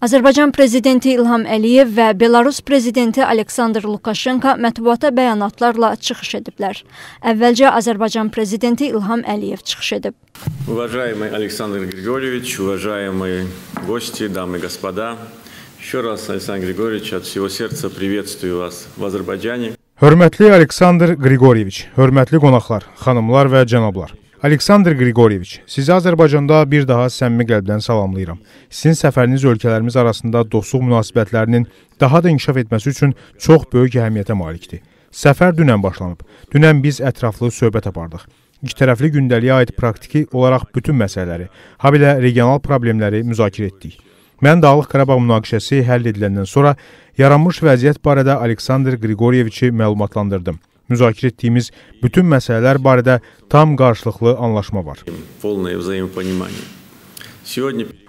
Azərbaycan prezidenti İlham Əliyev və Belarus prezidenti Aleksandr Lukaşenko mətbuata bəyanatlarla çıxış ediblər. Əvvəlcə Azərbaycan prezidenti İlham Əliyev çıxış edib. Уважаемый Александр Григорьевич, уважаемые гости, дамы и господа, еще раз, Александр Григорьевич, от всего сердца приветствую вас в Азербайджане. Hörmətli Aleksandr Qriqoryeviç, hörmətli qonaqlar, xanımlar və cənablar. Aleksandr Qriqoryeviç, sizi Azərbaycanda bir daha səmimi qəlbdən salamlayıram. Sizin səfəriniz ölkələrimiz arasında dostluq münasibətlərinin daha da inkişaf etməsi üçün çox böyük əhəmiyyətə malikdir. Səfər dünən başlanıb. Dünən biz ətraflı söhbət apardıq. İkitərəfli gündəliyə aid praktiki olaraq bütün məsələləri, habelə regional problemləri müzakirə etdik. Mən Dağlıq Qarabağ münaqişəsi həll ediləndən sonra yaranmış vəziyyət barədə Aleksandr Qriqoryeviçi məlumatlandırdım müzakirə etdiyimiz bütün məsələlər barədə tam qarşılıqlı anlaşma var.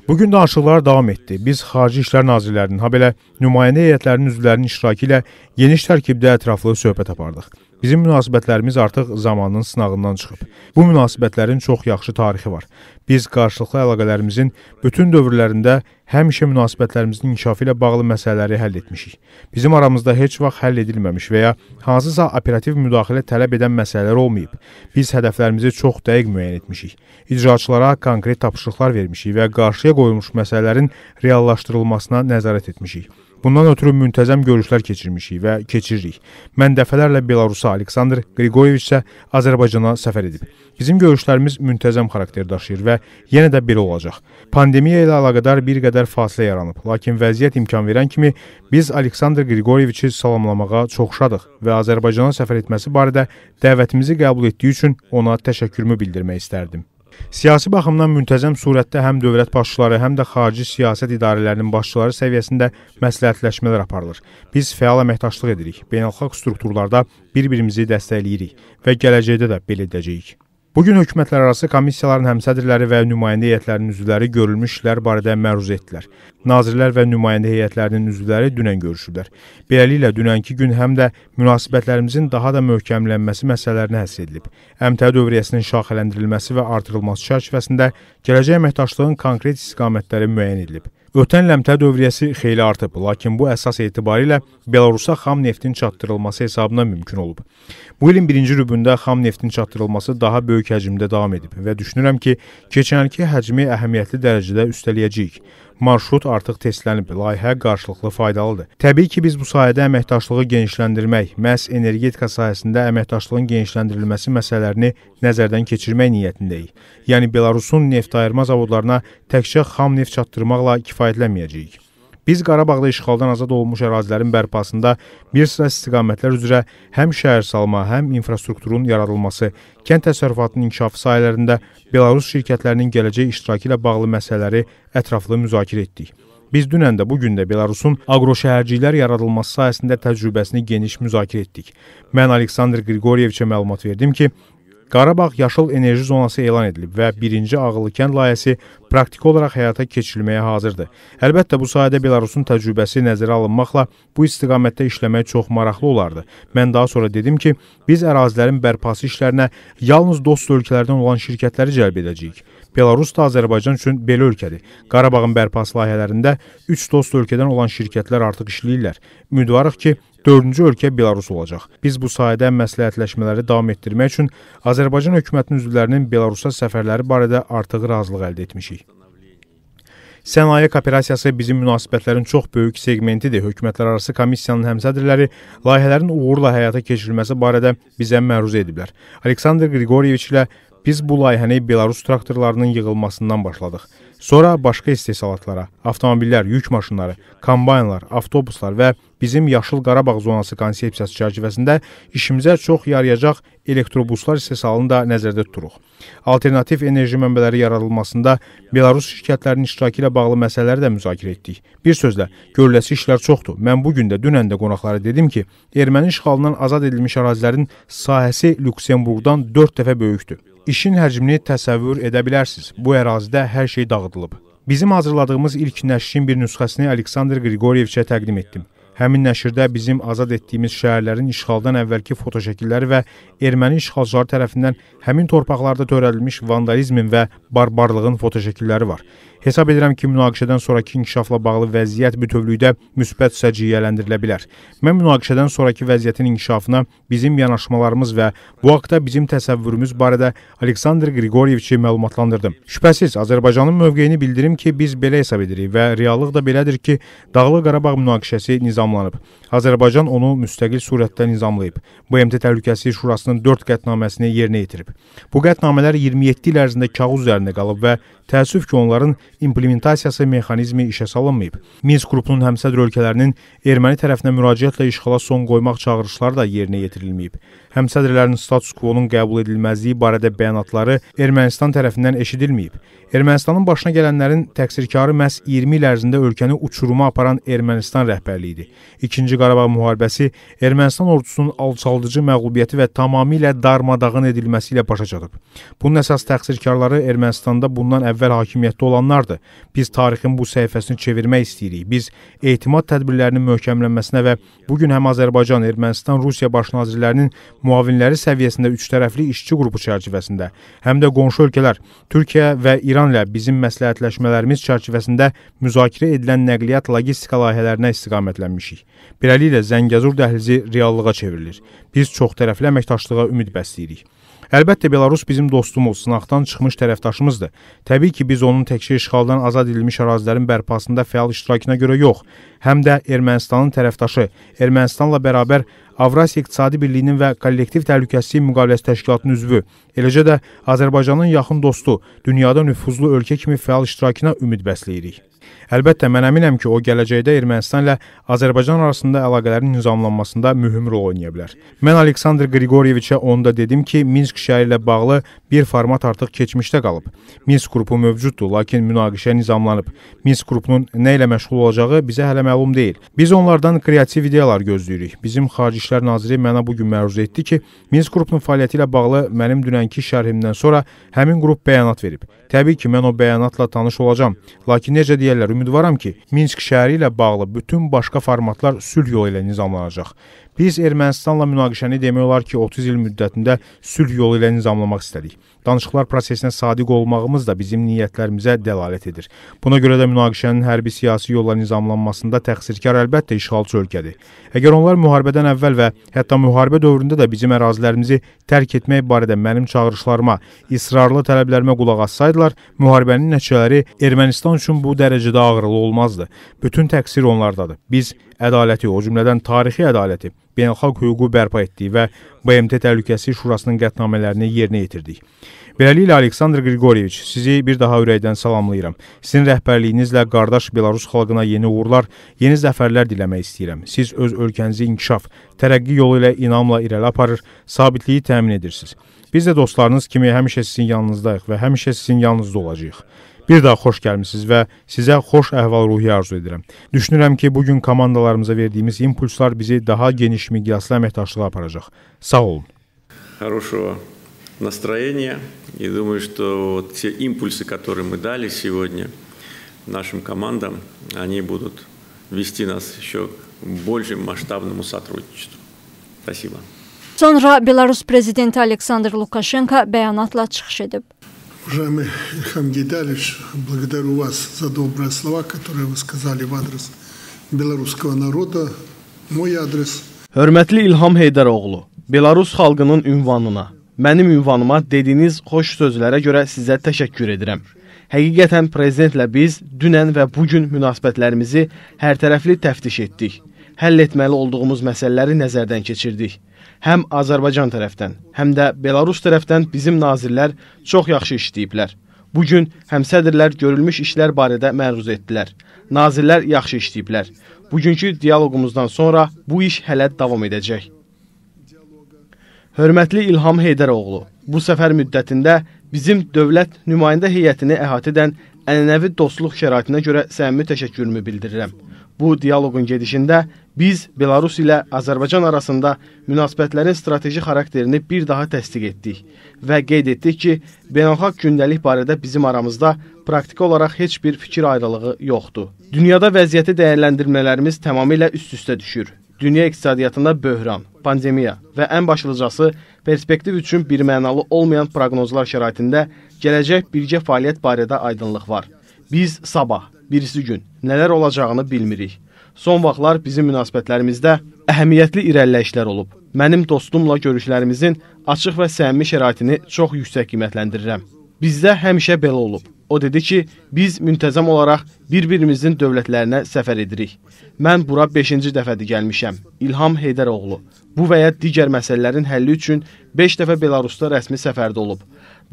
Bu gün danışıqlar davam etdi. Biz Xarici İşlər Nazirlərinin, habelə nümayəndə heyətlərinin üzvlərinin iştirakı ilə geniş tərkibdə ətraflı söhbət apardıq. Bizim münasibətlərimiz artıq zamanın sınağından çıxıb. Bu münasibətlərin çox yaxşı tarixi var. Biz qarşılıqlı əlaqələrimizin bütün dövrlərində həmişə münasibətlərimizin inkişafı ilə bağlı məsələləri həll etmişik. Bizim aramızda heç vaxt həll edilməmiş və ya hansısa operativ müdaxilə tələb edən məsələlər olmayıb. Biz hədəflərimizi çox dəqiq müəyyən etmişik. İcraçılara konkret tapşırıqlar vermişik və qarşıya qoyulmuş məsələlərin reallaşdırılmasına nəzarət etmişik. Bundan ötürü müntəzəm görüşlər keçirmişik və keçiririk. Mən dəfələrlə Belarusa Aleksandr Qriqoyeviç isə Azərbaycana səfər edib. Bizim görüşlərimiz müntəzəm xarakter daşıyır və yenə də belə olacaq. Pandemiya ilə əlaqədar bir qədər fasilə yaranıb, lakin vəziyyət imkan verən kimi biz Aleksandr Qriqoyeviçi salamlamağa çox şadıq və Azərbaycana səfər etməsi barədə dəvətimizi qəbul etdiyi üçün ona təşəkkürümü bildirmək istərdim. Siyasi baxımdan müntəzəm surətdə həm dövlət başçıları, həm də xarici siyasət idarələrinin başçıları səviyyəsində məsləhətləşmələr aparılır. Biz fəal əməkdaşlıq edirik, beynəlxalq strukturlarda bir-birimizi dəstəkləyirik və gələcəkdə də belə edəcəyik. Bu gün hökumətlərarası komissiyaların həmsədrləri və nümayəndə heyətlərinin üzvləri görülmüş işlər barədə məruz etdilər. Nazirlər və nümayəndə heyətlərinin üzvləri dünən görüşüblər. Beləliklə dünənki gün həm də münasibətlərimizin daha da möhkəmlənməsi məsələlərinə həsr edilib. Əmtə dövriyyəsinin şaxələndirilməsi və artırılması çərçivəsində gələcək əməkdaşlığın konkret istiqamətləri müəyyən edilib. Ötən ləmtə dövriyyəsi xeyli artıb, lakin bu əsas etibarilə Belarusa xam neftin çatdırılması hesabına mümkün olub. Bu ilin birinci rübündə xam neftin çatdırılması daha böyük həcmdə davam edib və düşünürəm ki, keçən ilki həcmi əhəmiyyətli dərəcədə üstələyəcəyik marşrut artıq testlənib, layihə qarşılıqlı faydalıdır. Təbii ki, biz bu sahədə əməkdaşlığı genişləndirmək, məhz energetika sahəsində əməkdaşlığın genişləndirilməsi məsələlərini nəzərdən keçirmək niyyətindəyik. Yəni Belarusun neft ayırma zavodlarına təkcə xam neft çatdırmaqla kifayətlənməyəcəyik. Biz Qarabağda işğaldan azad olunmuş ərazilərin bərpasında bir sıra istiqamətlər üzrə həm şəhər salma, həm infrastrukturun yaradılması, kənd təsərrüfatının inkişafı sahələrində Belarus şirkətlərinin gələcək iştirakı ilə bağlı məsələləri ətraflı müzakirə etdik. Biz dünən də bu gün də Belarusun aqroşəhərciklər yaradılması sayəsində təcrübəsini geniş müzakirə etdik. Mən Aleksandr Qriqoryeviçə məlumat verdim ki, Qarabağ yaşıl enerji zonası elan edilib və 1-ci Ağlıkənd layihəsi praktiki olaraq həyata keçirilməyə hazırdır. Əlbəttə bu sahədə Belarusun təcrübəsi nəzərə alınmaqla bu istiqamətdə işləmək çox maraqlı olardı. Mən daha sonra dedim ki, biz ərazilərin bərpası işlərinə yalnız dost ölkələrdən olan şirkətləri cəlb edəcəyik. Belarus da Azərbaycan üçün belə ölkədir. Qarabağın bərpası layihələrində 3 dost ölkədən olan şirkətlər artıq işləyirlər. Ümidvarıq ki, dördüncü ölkə Belarus olacaq. Biz bu sahədə məsləhətləşmələri davam etdirmək üçün Azərbaycan hökumətinin üzvlərinin Belarusa səfərləri barədə artıq razılıq əldə etmişik. Sənaye kooperasiyası bizim münasibətlərin çox böyük segmentidir. Hökumətlərarası komissiyanın həmsədrləri layihələrin uğurla həyata keçirilməsi barədə bizə məruzə ediblər. Aleksandr Qriqoryeviç ilə Biz bu layihəni Belarus traktorlarının yığılmasından başladıq. Sonra başqa istehsalatlara, avtomobillər, yük maşınları, kombaynlar, avtobuslar və bizim Yaşıl Qarabağ zonası konsepsiyası çərçivəsində işimizə çox yarayacaq elektrobuslar istehsalını da nəzərdə tuturuq. Alternativ enerji mənbələri yaradılmasında Belarus şirkətlərinin iştirakı ilə bağlı məsələləri də müzakirə etdik. Bir sözlə, görüləsi işlər çoxdur. Mən bu gün də dünən də qonaqlara dedim ki, erməni işğalından azad edilmiş ərazilərin sahəsi Lüksemburqdan 4 dəfə böyükdür. İşin həcmini təsəvvür edə bilərsiniz. Bu ərazidə hər şey dağıdılıb. Bizim hazırladığımız ilk nəşrin bir nüsxəsini Aleksandr Qriqoryeviçə təqdim etdim. Həmin nəşrdə bizim azad etdiyimiz şəhərlərin işğaldan əvvəlki fotoşəkilləri və erməni işğalçıları tərəfindən həmin torpaqlarda törədilmiş vandalizmin və barbarlığın fotoşəkilləri var. Hesab edirəm ki, münaqişədən sonrakı inkişafla bağlı vəziyyət bütövlükdə müsbət səciyyələndirilə bilər. Mən münaqişədən sonrakı vəziyyətin inkişafına bizim yanaşmalarımız və bu haqqda bizim təsəvvürümüz barədə Aleksandr Qriqoryeviçi məlumatlandırdım. Şübhəsiz, Azərbaycanın mövqeyini bildirim ki, biz belə hesab edirik və reallıq da belədir ki, Dağlıq Qarabağ münaqişəsi nizamlanıb. Azərbaycan onu müstəqil surətdə nizamlayıb. BMT Təhlükəsizlik Şurasının 4 qətnaməsini yerinə yetirib. Bu qətnamələr 27 il ərzində kağız üzərində qalıb və təəssüf ki, onların implementasiyası mexanizmi işə salınmayıb. Minsk qrupunun həmsədr ölkələrinin erməni tərəfinə müraciətlə işğala son qoymaq çağırışları da yerinə yetirilməyib həmsədrlərin status-kuonun qəbul edilməzliyi barədə bəyanatları Ermənistan tərəfindən eşidilməyib. Ermənistanın başına gələnlərin təqsirkarı məhz 20 il ərzində ölkəni uçuruma aparan Ermənistan rəhbərliyidir. İkinci Qarabağ müharibəsi Ermənistan ordusunun alçaldıcı məğlubiyyəti və tamamilə darmadağın edilməsi ilə başa çatıb. Bunun əsas təqsirkarları Ermənistanda bundan əvvəl hakimiyyətdə olanlardır. Biz tarixin bu səhifəsini çevirmək istəyirik. Biz etimad tədbirlərinin möhkəmlənməsinə və bu gün həm Azərbaycan, Ermənistan, Rusiya baş nazirlərinin müavinləri səviyyəsində üçtərəfli işçi qrupu çərçivəsində, həm də qonşu ölkələr Türkiyə və İranla bizim məsləhətləşmələrimiz çərçivəsində müzakirə edilən nəqliyyat logistika layihələrinə istiqamətlənmişik. Beləliklə Zəngəzur dəhlizi reallığa çevrilir. Biz çoxtərəfli əməkdaşlığa ümid bəsləyirik. Əlbəttə Belarus bizim dostumuz, sınaqdan çıxmış tərəfdaşımızdır. Təbii ki, biz onun təkcə işğaldan azad edilmiş ərazilərin bərpasında fəal iştirakına görə yox, həm də Ermənistanın tərəfdaşı, Ermənistanla bərabər Avrasiya İqtisadi Birliyinin və Kollektiv Təhlükəsizlik Müqaviləsi Təşkilatının üzvü, eləcə də Azərbaycanın yaxın dostu, dünyada nüfuzlu ölkə kimi fəal iştirakına ümid bəsləyirik. Əlbəttə mən əminəm ki, o gələcəkdə Ermənistanla Azərbaycan arasında əlaqələrin nizamlanmasında mühüm rol oynaya bilər. Mən Aleksandr Qriqoryeviçə onda dedim ki, Minsk şəhəri ilə bağlı bir format artıq keçmişdə qalıb. Minsk qrupu mövcuddur, lakin münaqişə nizamlanıb. Minsk qrupunun nə ilə məşğul olacağı bizə hələ məlum deyil. Biz onlardan kreativ ideyalar gözləyirik. Bizim Xarici İşlər naziri mənə bu gün məruzə etdi ki, Minsk qrupunun fəaliyyəti ilə bağlı mənim dünənki şərhimdən sonra həmin qrup bəyanat verib. Təbii ki, mən o bəyanatla tanış olacağam, lakin necə deyirlər, ümid ümidvaram ki, Minsk şəhəri ilə bağlı bütün başqa formatlar sülh yolu ilə nizamlanacaq Biz Ermənistanla münaqişəni demək olar ki, 30 il müddətində sülh yolu ilə nizamlamaq istədik. Danışıqlar prosesinə sadiq olmağımız da bizim niyyətlərimizə dəlalət edir. Buna görə də münaqişənin hərbi siyasi yolla nizamlanmasında təqsirkar əlbəttə işğalçı ölkədir. Əgər onlar müharibədən əvvəl və hətta müharibə dövründə də bizim ərazilərimizi tərk etmək barədə mənim çağırışlarıma, israrlı tələblərimə qulaq assaydılar, müharibənin nəticələri Ermənistan üçün bu dərəcədə ağrılı olmazdı. Bütün təqsir onlardadır. Biz ədaləti, o cümlədən tarixi ədaləti, beynəlxalq hüququ bərpa etdik və BMT Təhlükəsizlik Şurasının qətnamələrini yerinə yetirdik. Beləliklə Aleksandr Qriqoryeviç, sizi bir daha ürəkdən salamlayıram. Sizin rəhbərliyinizlə qardaş Belarus xalqına yeni uğurlar, yeni zəfərlər diləmək istəyirəm. Siz öz ölkənizi inkişaf, tərəqqi yolu ilə inamla irəli aparır, sabitliyi təmin edirsiniz. Biz də dostlarınız kimi həmişə sizin yanınızdayıq və həmişə sizin yanınızda olacağıq. Bir daha xoş gəlmisiniz və sizə xoş əhval-ruhiyyə arzu edirəm. Düşünürəm ki, bu gün komandalarımıza verdiyimiz impulslar bizi daha geniş miqyaslı əməkdaşlığa aparacaq. Sağ olun. Хорошего настроения. И думаю, что вот те импульсы, которые мы дали сегодня нашим командам, они будут вести нас еще к большему масштабному сотрудничеству. Спасибо. Sonra Belarus prezidenti Aleksandr Lukashenko bəyanatla çıxış edib. Уважаемый Ильхам Гейдалевич, благодарю вас за добрые слова, которые вы сказали в адрес белорусского народа, мой адрес. Hörmətli İlham Heydəroğlu, Belarus xalqının ünvanına, mənim ünvanıma dediyiniz xoş sözlərə görə sizə təşəkkür edirəm. Həqiqətən prezidentlə biz dünən və bu gün münasibətlərimizi hərtərəfli təftiş etdik. Həll etməli olduğumuz məsələləri nəzərdən keçirdik həm Azərbaycan tərəfdən, həm də Belarus tərəfdən bizim nazirlər çox yaxşı işləyiblər. Bu gün həmsədirlər görülmüş işlər barədə məruz etdilər. Nazirlər yaxşı işləyiblər. Bugünkü dialoqumuzdan sonra bu iş hələ davam edəcək. Hörmətli İlham Heydəroğlu, bu səfər müddətində bizim dövlət nümayəndə heyətini əhatə edən ənənəvi dostluq şəraitinə görə səmimi təşəkkürümü bildirirəm. Bu dialoqun gedişində Biz Belarus ilə Azərbaycan arasında münasibətlərin strateji xarakterini bir daha təsdiq etdik və qeyd etdik ki, beynəlxalq gündəlik barədə bizim aramızda praktiki olaraq heç bir fikir ayrılığı yoxdur. Dünyada vəziyyəti dəyərləndirmələrimiz tamamilə üst-üstə düşür. Dünya iqtisadiyyatında böhran, pandemiya və ən başlıcası perspektiv üçün birmənalı olmayan proqnozlar şəraitində gələcək birgə fəaliyyət barədə aydınlıq var. Biz sabah, birisi gün nələr olacağını bilmirik. Son vaxtlar bizim münasibətlərimizdə əhəmiyyətli irəliləyişlər olub. Mənim dostumla görüşlərimizin açıq və səmimi şəraitini çox yüksək qiymətləndirirəm. Bizdə həmişə belə olub. O dedi ki, biz müntəzəm olaraq bir-birimizin dövlətlərinə səfər edirik. Mən bura 5-ci dəfədir gəlmişəm. İlham Heydəroğlu bu və ya digər məsələlərin həlli üçün 5 dəfə Belarusda rəsmi səfərdə olub.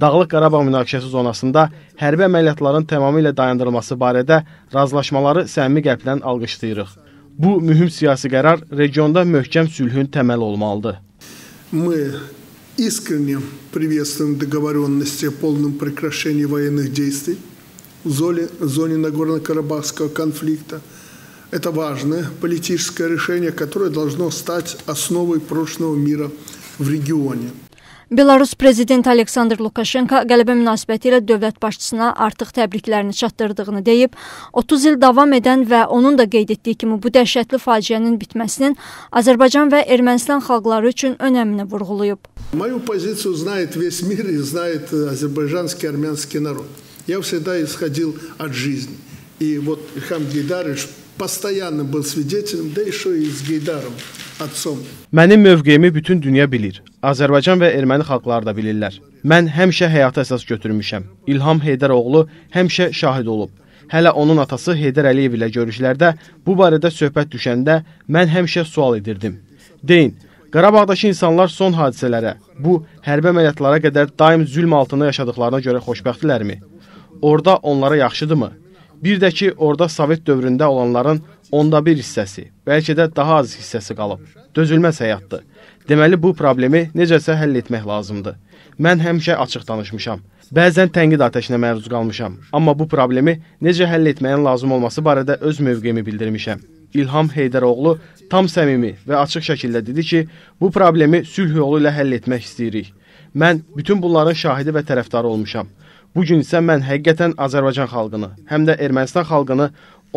Dağlıq Qarabağ münaqişəsi zonasında hərbi əməliyyatların tamamilə dayandırılması barədə razılaşmaları səmimi qəlbdən alqışlayırıq. Bu mühüm siyasi qərar regionda möhkəm sülhün təməli olmalıdır. Мы искренне приветствуем договоренности о полном прекращении военных действий в зоне, зоне Нагорно-Карабахского конфликта. Это важное политическое решение, которое должно стать основой прочного мира в регионе. Belarus prezidenti Aleksandr Lukaşenko qələbə münasibəti ilə dövlət başçısına artıq təbriklərini çatdırdığını deyib, 30 il davam edən və onun da qeyd etdiyi kimi bu dəhşətli faciənin bitməsinin Azərbaycan və Ermənistan xalqları üçün önəmini vurğulayıb. Мою позицию знает весь мир и знает э, азербайджанский армянский народ. Я всегда исходил от жизни. И вот Ильхам Гейдарович Постоянно был свидетелем, да еще и с Гейдаром, отцом. Mənim mövqeyimi bütün dünya bilir. Azərbaycan və erməni xalqları da bilirlər. Mən həmişə həyata əsas götürmüşəm. İlham Heydəroğlu həmişə şahid olub. Hələ onun atası Heydər Əliyev ilə görüşlərdə bu barədə söhbət düşəndə mən həmişə sual edirdim. Deyin, Qarabağdakı insanlar son hadisələrə, bu hərbi əməliyyatlara qədər daim zülm altında yaşadıklarına görə xoşbəxtdirlərmi? Orda onlara yaxşıdırmı? Bir də ki, orada Sovet dövründə olanların onda bir hissəsi, bəlkə də daha az hissəsi qalıb. Dözülməz həyatdır. Deməli, bu problemi necəsə həll etmək lazımdır. Mən həmişə açıq danışmışam. Bəzən tənqid atəşinə məruz qalmışam. Amma bu problemi necə həll etməyin lazım olması barədə öz mövqeyimi bildirmişəm. İlham Heydəroğlu tam səmimi və açıq şəkildə dedi ki, bu problemi sülh yolu ilə həll etmək istəyirik. Mən bütün bunların şahidi və tərəfdarı olmuşam. Bu gün isə mən həqiqətən Azərbaycan xalqını, həm də Ermənistan xalqını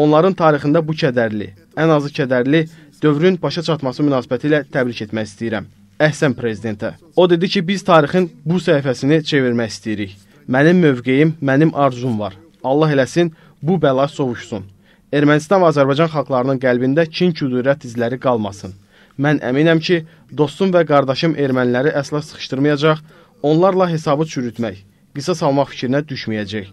onların tarixində bu kədərli, ən azı kədərli dövrün başa çatması münasibətilə təbrik etmək istəyirəm. Əhsən prezidentə. O dedi ki, biz tarixin bu səhifəsini çevirmək istəyirik. Mənim mövqeyim, mənim arzum var. Allah eləsin, bu bəla sovuşsun. Ermənistan və Azərbaycan xalqlarının qəlbində kin-küdurət izləri qalmasın. Mən əminəm ki, dostum və qardaşım erməniləri əsla sıxışdırmayacaq, onlarla hesabı çürütmək, qisas almaq fikrinə düşməyəcək.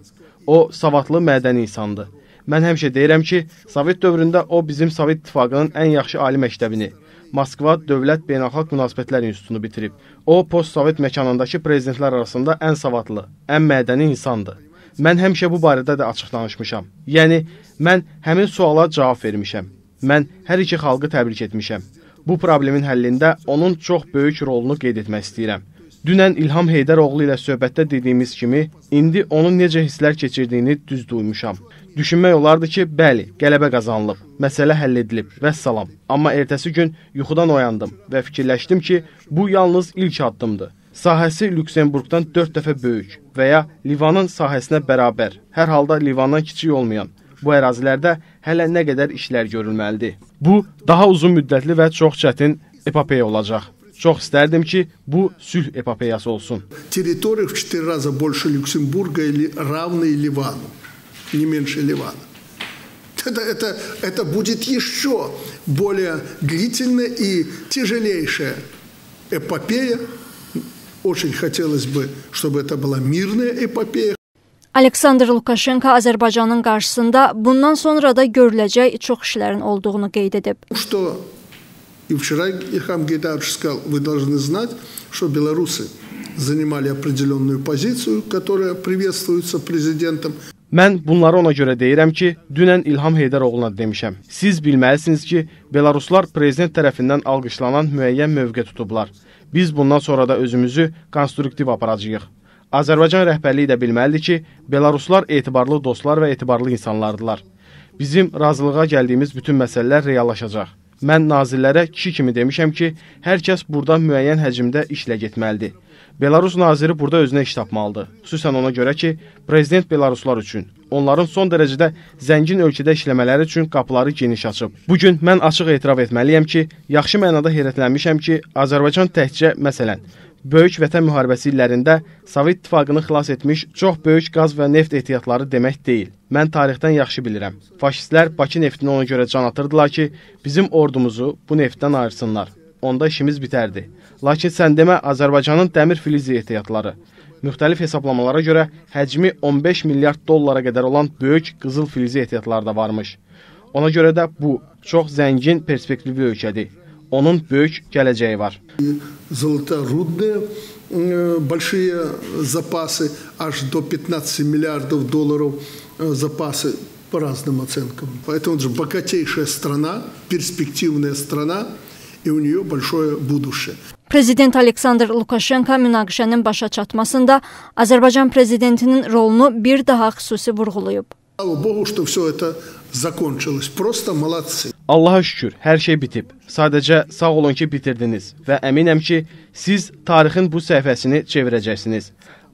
O, savadlı, mədəni insandır. Mən həmişə deyirəm ki, Sovet dövründə o bizim Sovet İttifaqının ən yaxşı ali məktəbini, Moskva Dövlət Beynəlxalq Münasibətlər İnstitutunu bitirib. O, post-sovet məkanındakı prezidentlər arasında ən savadlı, ən mədəni insandır. Mən həmişə bu barədə də açıq danışmışam. Yəni, mən həmin suala cavab vermişəm. Mən hər iki xalqı təbrik etmişəm. Bu problemin həllində onun çox böyük rolunu qeyd etmək istəyirəm. Dünən İlham Heydəroğlu ilə söhbətdə dediyimiz kimi, indi onun necə hisslər keçirdiyini düz duymuşam. Düşünmək olardı ki, bəli, qələbə qazanılıb, məsələ həll edilib, vəssalam. Amma ertəsi gün yuxudan oyandım və fikirləşdim ki, bu yalnız ilk addımdır. Sahəsi Lüksemburqdan 4 dəfə böyük və ya Livanın sahəsinə bərabər, hər halda Livandan kiçik olmayan bu ərazilərdə hələ nə qədər işlər görülməlidir. Bu, daha uzun müddətli və çox çətin epopeya olacaq. Çox istərdim ki, bu sülh epopeyası olsun. Territoriya 4 раза больше Люксембурга или равный Ливану, не меньше Ливана. Это, это, это будет еще более длительная и тяжелейшая эпопея. Очень хотелось бы, чтобы это была мирная эпопея. Aleksandr Lukashenko Azərbaycanın qarşısında bundan sonra da görüləcək çox işlərin olduğunu qeyd edib. Что И вчера Ильхам Гейдавич сказал, вы должны знать, что белорусы занимали определенную позицию, которая приветствуется президентом. Mən bunları ona görə deyirəm ki, dünən İlham Heydəroğluna demişəm. Siz bilməlisiniz ki, Belaruslar prezident tərəfindən alqışlanan müəyyən mövqe tutublar. Biz bundan sonra da özümüzü konstruktiv aparacağıq. Azərbaycan rəhbərliyi də bilməlidir ki, Belaruslar etibarlı dostlar və etibarlı insanlardılar. Bizim razılığa gəldiyimiz bütün məsələlər reallaşacaq. Mən nazirlərə kişi kimi demişəm ki, hər kəs buradan müəyyən həcmdə işlə getməlidir. Belarus naziri burada özünə iş tapmalıdır. Xüsusən ona görə ki, prezident belaruslar üçün, onların son dərəcədə zəngin ölkədə işləmələri üçün qapıları geniş açıb. Bu gün mən açıq etiraf etməliyəm ki, yaxşı mənada heyrətlənmişəm ki, Azərbaycan təkcə məsələn Böyük Vətən müharibəsi illərində Sovet İttifaqını xilas etmiş çox böyük qaz və neft ehtiyatları demək deyil. Mən tarixdən yaxşı bilirəm. Faşistlər Bakı neftinə ona görə can atırdılar ki, bizim ordumuzu bu neftdən ayırsınlar. Onda işimiz bitərdi. Lakin sən demə Azərbaycanın dəmir filizi ehtiyatları. Müxtəlif hesablamalara görə həcmi 15 milyard dollara qədər olan böyük qızıl filizi ehtiyatları da varmış. Ona görə də bu çox zəngin perspektivli ölkədir onun böyük gələcəyi var. Zoltorudne э, большие запасы аж до 15 миллиардов долларов э, запасы по разным оценкам. Поэтому это же богатейшая страна, перспективная страна, и у нее большое будущее. Prezident Aleksandr Lukashenko münaqişənin başa çatmasında Azərbaycan prezidentinin rolunu bir daha xüsusi vurğulayıb. Слава Богу, что все это закончилось. Просто молодцы. Allaha şükür, hər şey bitib. Sadəcə sağ olun ki, bitirdiniz və əminəm ki, siz tarixin bu səhifəsini çevirəcəksiniz.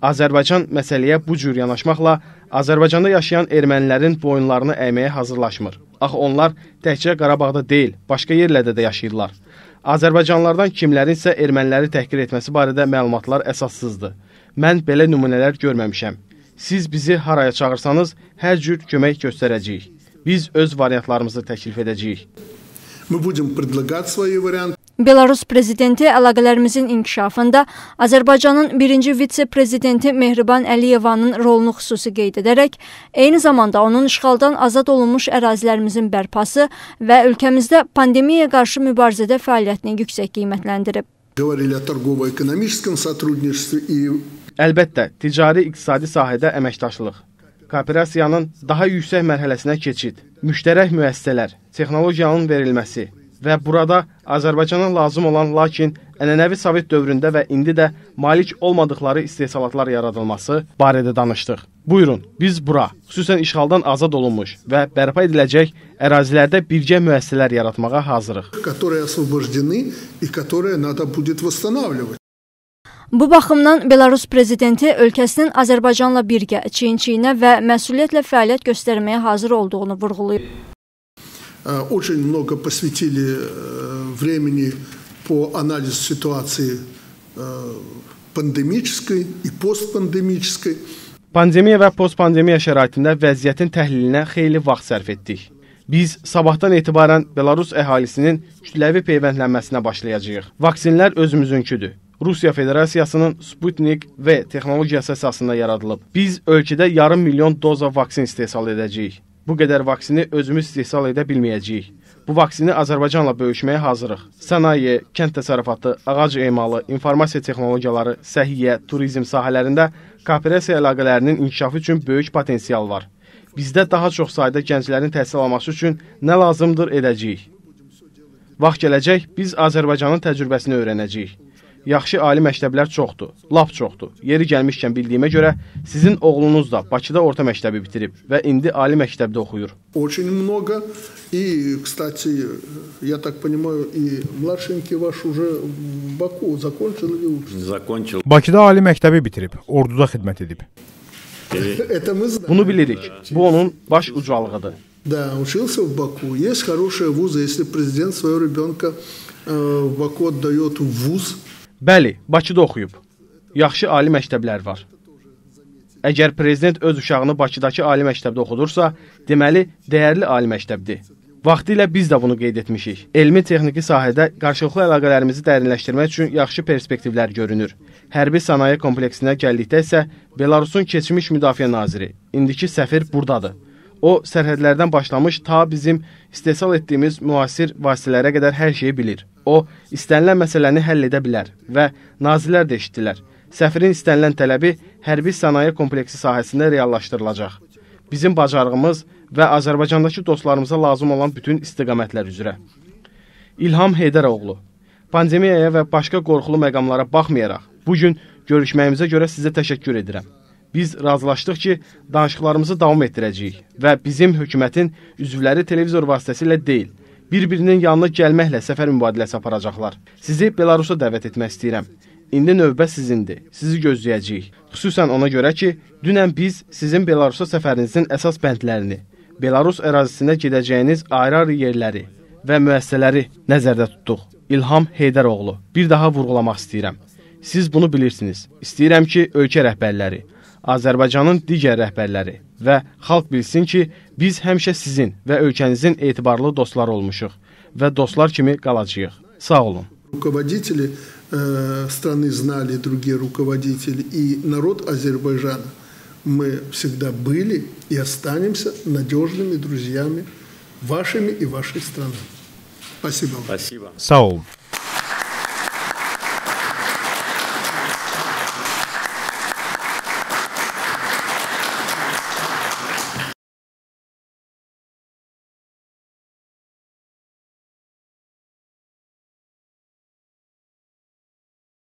Azərbaycan məsələyə bu cür yanaşmaqla Azərbaycanda yaşayan ermənilərin boyunlarını əyməyə hazırlaşmır. Axı onlar təkcə Qarabağda deyil, başqa yerlərdə də yaşayırlar. Azərbaycanlardan kimlərinsə erməniləri təhqir etməsi barədə məlumatlar əsassızdır. Mən belə nümunələr görməmişəm. Siz bizi haraya çağırsanız, hər cür kömək göstərəcəyik. Biz öz variantlarımızı təklif edəcəyik. Мы будем предлагать свои варианты. Belarus prezidenti əlaqələrimizin inkişafında Azərbaycanın birinci vitse-prezidenti Mehriban Əliyevanın rolunu xüsusi qeyd edərək, eyni zamanda onun işğaldan azad olunmuş ərazilərimizin bərpası və ölkəmizdə pandemiyaya qarşı mübarizədə fəaliyyətini yüksək qiymətləndirib. Говорили о торгово-экономическом сотрудничестве и Əlbəttə, ticari iqtisadi sahədə əməkdaşlıq kooperasiyanın daha yüksək mərhələsinə keçid, müştərək müəssisələr, texnologiyanın verilməsi və burada Azərbaycana lazım olan, lakin ənənəvi Sovet dövründə və indi də malik olmadıqları istehsalatlar yaradılması barədə danışdıq. Buyurun, biz bura, xüsusən işğaldan azad olunmuş və bərpa ediləcək ərazilərdə birgə müəssisələr yaratmağa hazırıq. которые освобождены и которые надо будет восстанавливать. Bu baxımdan Belarus prezidenti ölkəsinin Azərbaycanla birgə çiyin-çiyinə və məsuliyyətlə fəaliyyət göstərməyə hazır olduğunu vurğulayıb. Очень много посвятили э, времени по анализу ситуации э, пандемической и постпандемической. Pandemiya və postpandemiya şəraitində vəziyyətin təhlilinə xeyli vaxt sərf etdik. Biz sabahdan etibarən Belarus əhalisinin kütləvi peyvəndlənməsinə başlayacağıq. Vaksinlər özümüzünküdür. Rusiya Federasiyasının Sputnik V texnologiyası əsasında yaradılıb. Biz ölkədə yarım milyon doza vaksin istehsal edəcəyik. Bu qədər vaksini özümüz istehsal edə bilməyəcəyik. Bu vaksini Azərbaycanla bölüşməyə hazırıq. Sənaye, kənd təsərrüfatı, ağac emalı, informasiya texnologiyaları, səhiyyə, turizm sahələrində kooperasiya əlaqələrinin inkişafı üçün böyük potensial var. Bizdə daha çox sayda gənclərin təhsil alması üçün nə lazımdır edəcəyik. Vaxt gələcək, biz Azərbaycanın təcrübəsini öyrənəcəyik yaxşı ali məktəblər çoxdur, lap çoxdur. Yeri gəlmişkən bildiyimə görə sizin oğlunuz da Bakıda orta məktəbi bitirib və indi ali məktəbdə oxuyur. Очень много. И, кстати, я так понимаю, и младшенький ваш уже в Баку закончил или учится? Закончил. Bakıda ali məktəbi bitirib, orduda xidmət edib. Bunu bilirik. Bu onun baş ucalığıdır. Да, учился в Баку. Есть хорошие вузы, если президент своего ребенка э, в Баку отдает в вуз, Bəli, Bakıda oxuyub. Yaxşı ali məktəblər var. Əgər prezident öz uşağını Bakıdakı ali məktəbdə oxudursa, deməli, dəyərli ali məktəbdir. Vaxtı ilə biz də bunu qeyd etmişik. Elmi-texniki sahədə qarşılıqlı əlaqələrimizi dərinləşdirmək üçün yaxşı perspektivlər görünür. Hərbi sənaye kompleksinə gəldikdə isə Belarusun keçmiş müdafiə naziri, indiki səfir burdadır. O, sərhədlərdən başlamış ta bizim istehsal etdiyimiz müasir vasitələrə qədər hər şeyi bilir. O, istənilən məsələni həll edə bilər və nazilər də eşitdilər. Səfirin istənilən tələbi hərbi sənaye kompleksi sahəsində reallaşdırılacaq. Bizim bacarığımız və Azərbaycandakı dostlarımıza lazım olan bütün istiqamətlər üzrə. İlham Heydəroğlu Pandemiyaya və başqa qorxulu məqamlara baxmayaraq, bugün görüşməyimizə görə sizə təşəkkür edirəm. Biz razılaşdıq ki, danışıqlarımızı davam etdirəcəyik və bizim hökumətin üzvləri televizor vasitəsilə deyil, Bir-birinin yanına gəlməklə səfər mübadiləsi aparacaqlar. Sizi Belarusa dəvət etmək istəyirəm. İndi növbə sizindir. Sizi gözləyəcəyik. Xüsusən ona görə ki, dünən biz sizin Belarusa səfərinizin əsas bəndlərini, Belarus ərazisinə gedəcəyiniz ayrı-ayrı yerləri və müəssisələri nəzərdə tutduq. İlham Heydəroğlu, bir daha vurğulamaq istəyirəm. Siz bunu bilirsiniz. İstəyirəm ki, ölkə rəhbərləri, Azərbaycanın digər rəhbərləri və xalq bilsin ki, biz həmişə sizin və ölkənizin etibarlı dostları olmuşuq və dostlar kimi qalacağıq. Sağ olun. Руководители э, страны знали другие руководители и народ Азербайджана. Мы всегда были и останемся надежными друзьями вашими и вашей страны. Спасибо. Спасибо. Саул.